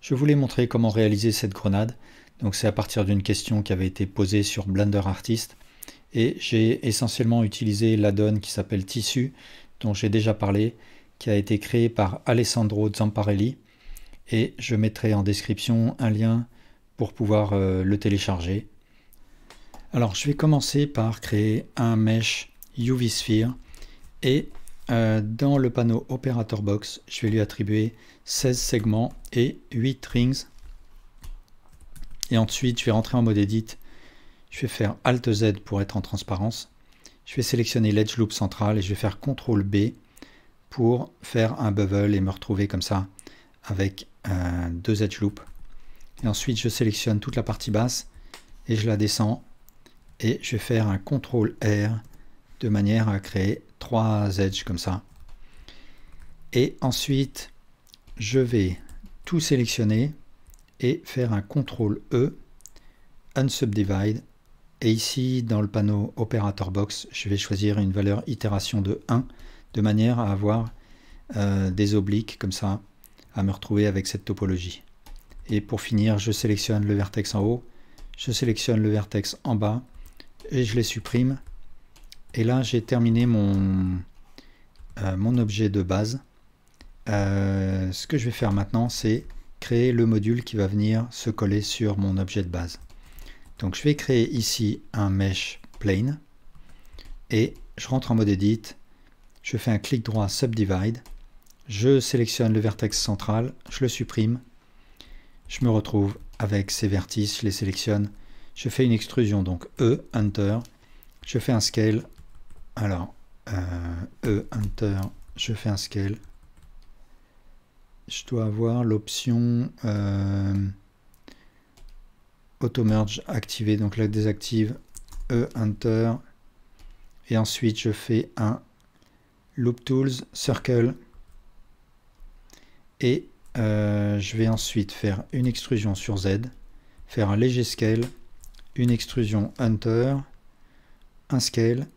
Je voulais montrer comment réaliser cette grenade, donc c'est à partir d'une question qui avait été posée sur Blender Artist, et j'ai essentiellement utilisé la donne qui s'appelle Tissu, dont j'ai déjà parlé, qui a été créé par Alessandro Zamparelli, et je mettrai en description un lien pour pouvoir euh, le télécharger alors je vais commencer par créer un mesh UV Sphere et euh, dans le panneau Operator Box, je vais lui attribuer 16 segments et 8 rings. Et ensuite, je vais rentrer en mode Edit. Je vais faire Alt Z pour être en transparence. Je vais sélectionner l'Edge Loop central et je vais faire CTRL B pour faire un bevel et me retrouver comme ça avec euh, deux Edge Loops. Et ensuite, je sélectionne toute la partie basse et je la descends et je vais faire un CTRL R de manière à créer trois edges comme ça. Et ensuite, je vais tout sélectionner et faire un CTRL E, Unsubdivide. Et ici, dans le panneau Operator Box, je vais choisir une valeur itération de 1 de manière à avoir euh, des obliques comme ça, à me retrouver avec cette topologie. Et pour finir, je sélectionne le vertex en haut, je sélectionne le vertex en bas, et je les supprime. Et là, j'ai terminé mon, euh, mon objet de base. Euh, ce que je vais faire maintenant, c'est créer le module qui va venir se coller sur mon objet de base. Donc je vais créer ici un mesh plane et je rentre en mode edit, je fais un clic droit subdivide, je sélectionne le vertex central, je le supprime, je me retrouve avec ces vertices, je les sélectionne, je fais une extrusion, donc E, Enter. Je fais un scale. Alors, euh, E, Enter. Je fais un scale. Je dois avoir l'option euh, Auto Merge activée. Donc la désactive. E, Enter. Et ensuite, je fais un Loop Tools, Circle. Et euh, je vais ensuite faire une extrusion sur Z, faire un léger scale, une extrusion Hunter, un scale,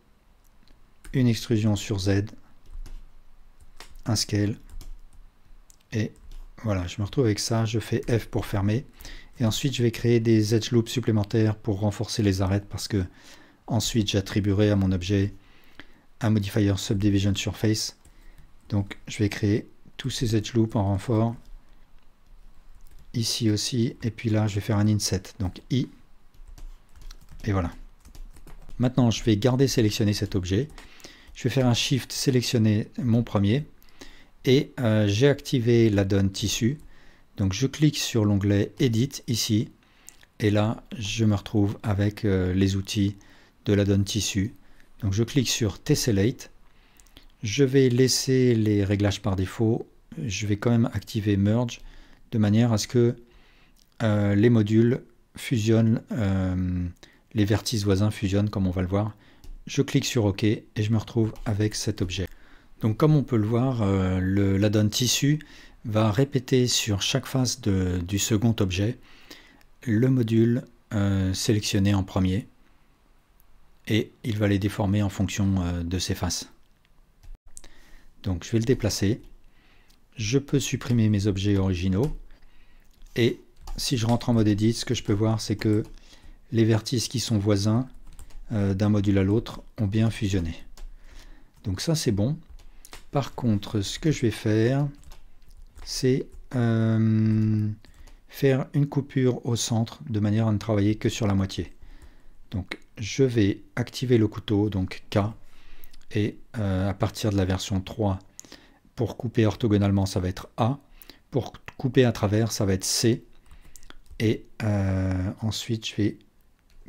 une extrusion sur Z, un scale, et voilà, je me retrouve avec ça, je fais F pour fermer, et ensuite je vais créer des edge loops supplémentaires pour renforcer les arêtes, parce que ensuite j'attribuerai à mon objet un modifier subdivision surface, donc je vais créer tous ces edge loops en renfort, ici aussi, et puis là je vais faire un inset, donc I, et voilà. Maintenant, je vais garder sélectionner cet objet. Je vais faire un Shift, sélectionner mon premier. Et euh, j'ai activé la donne tissu. Donc je clique sur l'onglet Edit ici. Et là, je me retrouve avec euh, les outils de la donne tissu. Donc je clique sur Tessellate. Je vais laisser les réglages par défaut. Je vais quand même activer Merge de manière à ce que euh, les modules fusionnent les vertices voisins fusionnent comme on va le voir. Je clique sur OK et je me retrouve avec cet objet. Donc comme on peut le voir, euh, la donne tissu va répéter sur chaque face du second objet le module euh, sélectionné en premier et il va les déformer en fonction euh, de ses faces. Donc je vais le déplacer. Je peux supprimer mes objets originaux et si je rentre en mode edit, ce que je peux voir c'est que les vertices qui sont voisins euh, d'un module à l'autre ont bien fusionné. Donc ça c'est bon. Par contre, ce que je vais faire, c'est euh, faire une coupure au centre de manière à ne travailler que sur la moitié. Donc je vais activer le couteau, donc K, et euh, à partir de la version 3, pour couper orthogonalement, ça va être A. Pour couper à travers, ça va être C. Et ensuite, je vais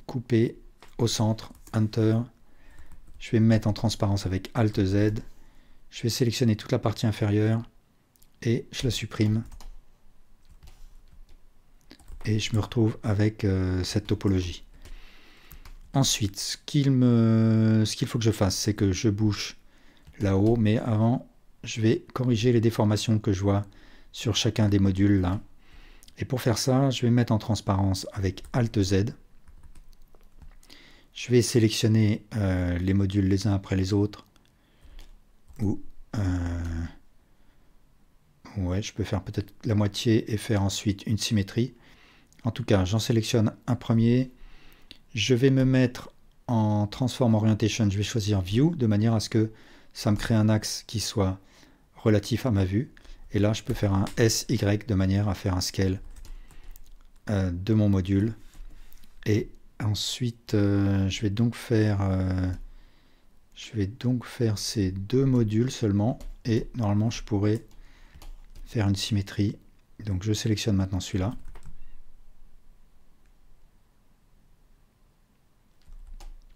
couper au centre, Enter. Je vais me mettre en transparence avec Alt Z. Je vais sélectionner toute la partie inférieure et je la supprime. Et je me retrouve avec euh, cette topologie. Ensuite, ce qu'il me... qu'il faut que je fasse, c'est que je bouche là-haut, mais avant, je vais corriger les déformations que je vois sur chacun des modules là. Et pour faire ça, je vais mettre en transparence avec Alt Z. Je vais sélectionner euh, les modules les uns après les autres. Ou, euh, ouais, je peux faire peut-être la moitié et faire ensuite une symétrie. En tout cas, j'en sélectionne un premier. Je vais me mettre en Transform Orientation. Je vais choisir View de manière à ce que ça me crée un axe qui soit relatif à ma vue. Et là, je peux faire un SY de manière à faire un scale euh, de mon module. Et Ensuite, euh, je vais donc faire euh, je vais donc faire ces deux modules seulement et normalement je pourrais faire une symétrie. Donc je sélectionne maintenant celui-là.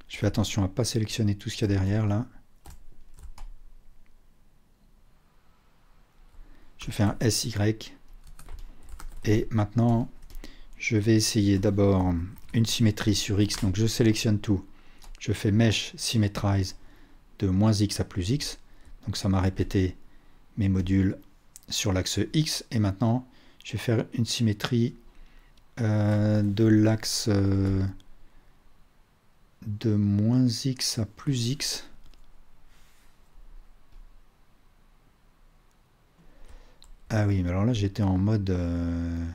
Je fais attention à ne pas sélectionner tout ce qu'il y a derrière là. Je fais un SY. Et maintenant, je vais essayer d'abord une symétrie sur X, donc je sélectionne tout. Je fais Mesh Symmetrize de moins X à plus X, donc ça m'a répété mes modules sur l'axe X, et maintenant je vais faire une symétrie euh, de l'axe euh, de moins X à plus X. Ah oui, mais alors là j'étais en mode... Euh,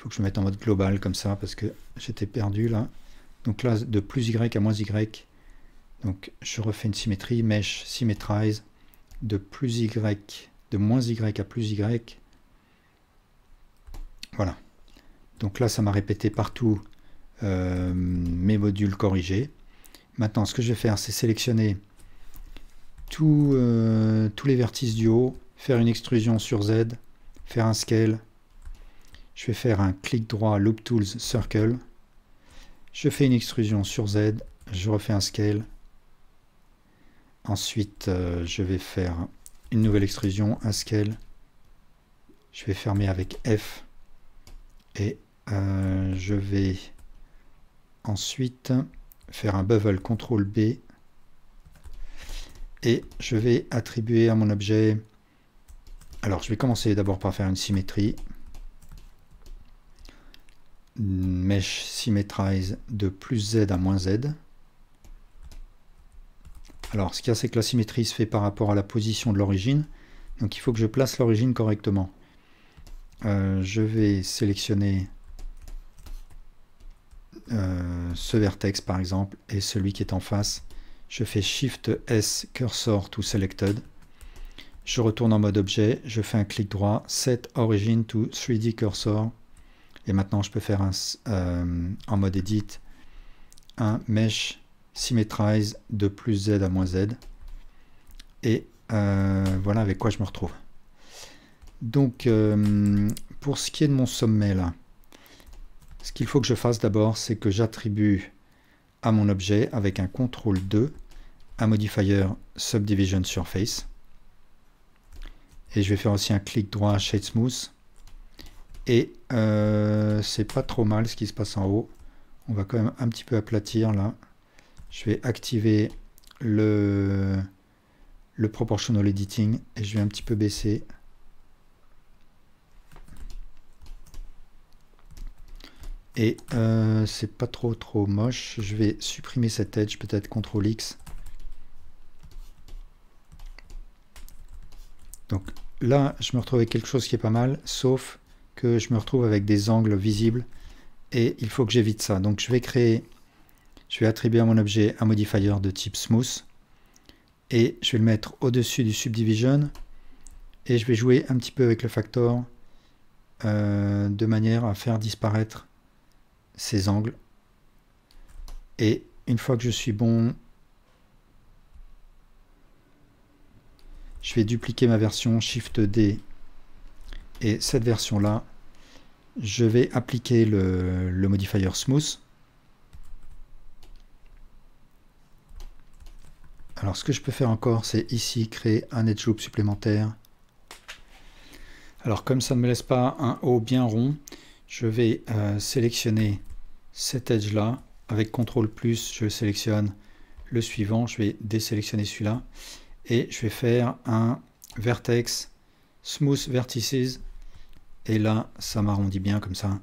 faut que je me mette en mode global comme ça parce que j'étais perdu là. Donc là, de plus Y à moins Y, donc je refais une symétrie, mesh, symétrise, de plus Y, de moins Y à plus Y. Voilà. Donc là, ça m'a répété partout euh, mes modules corrigés. Maintenant, ce que je vais faire, c'est sélectionner euh, tous les vertices du haut, faire une extrusion sur Z, faire un scale, je vais faire un clic droit Loop Tools Circle. Je fais une extrusion sur Z. Je refais un scale. Ensuite, euh, je vais faire une nouvelle extrusion, un scale. Je vais fermer avec F. Et euh, je vais ensuite faire un bevel CTRL B. Et je vais attribuer à mon objet... Alors, je vais commencer d'abord par faire une symétrie mesh Symmetrize de plus z à moins z. Alors, ce qu'il y a, c'est que la symétrie se fait par rapport à la position de l'origine. Donc, il faut que je place l'origine correctement. Euh, je vais sélectionner euh, ce vertex, par exemple, et celui qui est en face. Je fais Shift S, Cursor to Selected. Je retourne en mode objet. Je fais un clic droit, Set Origin to 3D Cursor. Et maintenant, je peux faire un, euh, en mode edit un mesh symmetrize de plus Z à moins Z. Et euh, voilà avec quoi je me retrouve. Donc, euh, pour ce qui est de mon sommet là, ce qu'il faut que je fasse d'abord, c'est que j'attribue à mon objet avec un contrôle 2 un modifier subdivision surface. Et je vais faire aussi un clic droit à Shade Smooth. Et euh, c'est pas trop mal ce qui se passe en haut. On va quand même un petit peu aplatir là. Je vais activer le, le proportional editing et je vais un petit peu baisser. Et euh, c'est pas trop trop moche. Je vais supprimer cette edge, peut-être CTRL X. Donc là, je me retrouve avec quelque chose qui est pas mal, sauf que je me retrouve avec des angles visibles et il faut que j'évite ça. Donc je vais créer, je vais attribuer à mon objet un modifier de type smooth et je vais le mettre au-dessus du subdivision et je vais jouer un petit peu avec le factor euh, de manière à faire disparaître ces angles. Et une fois que je suis bon, je vais dupliquer ma version Shift D et cette version-là, je vais appliquer le, modifier smooth. Alors ce que je peux faire encore, c'est ici créer un edge loop supplémentaire. Alors comme ça ne me laisse pas un haut bien rond, je vais euh, sélectionner cet edge là. Avec CTRL plus, je sélectionne le suivant, je vais désélectionner celui-là. Et je vais faire un vertex smooth vertices et là, ça m'arrondit bien comme ça.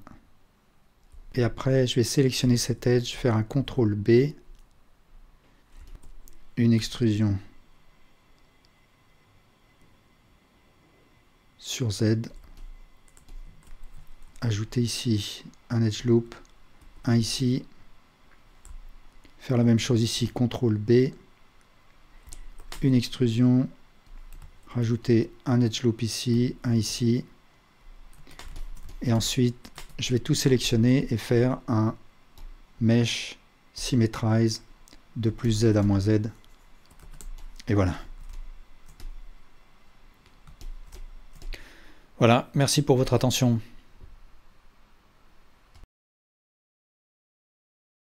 Et après, je vais sélectionner cette edge, faire un CTRL B, une extrusion sur Z, ajouter ici un edge loop, un ici, faire la même chose ici, CTRL B, une extrusion, rajouter un edge loop ici, un ici, et ensuite, je vais tout sélectionner et faire un Mesh Symmetrize de plus Z à moins Z. Et voilà. Voilà, merci pour votre attention.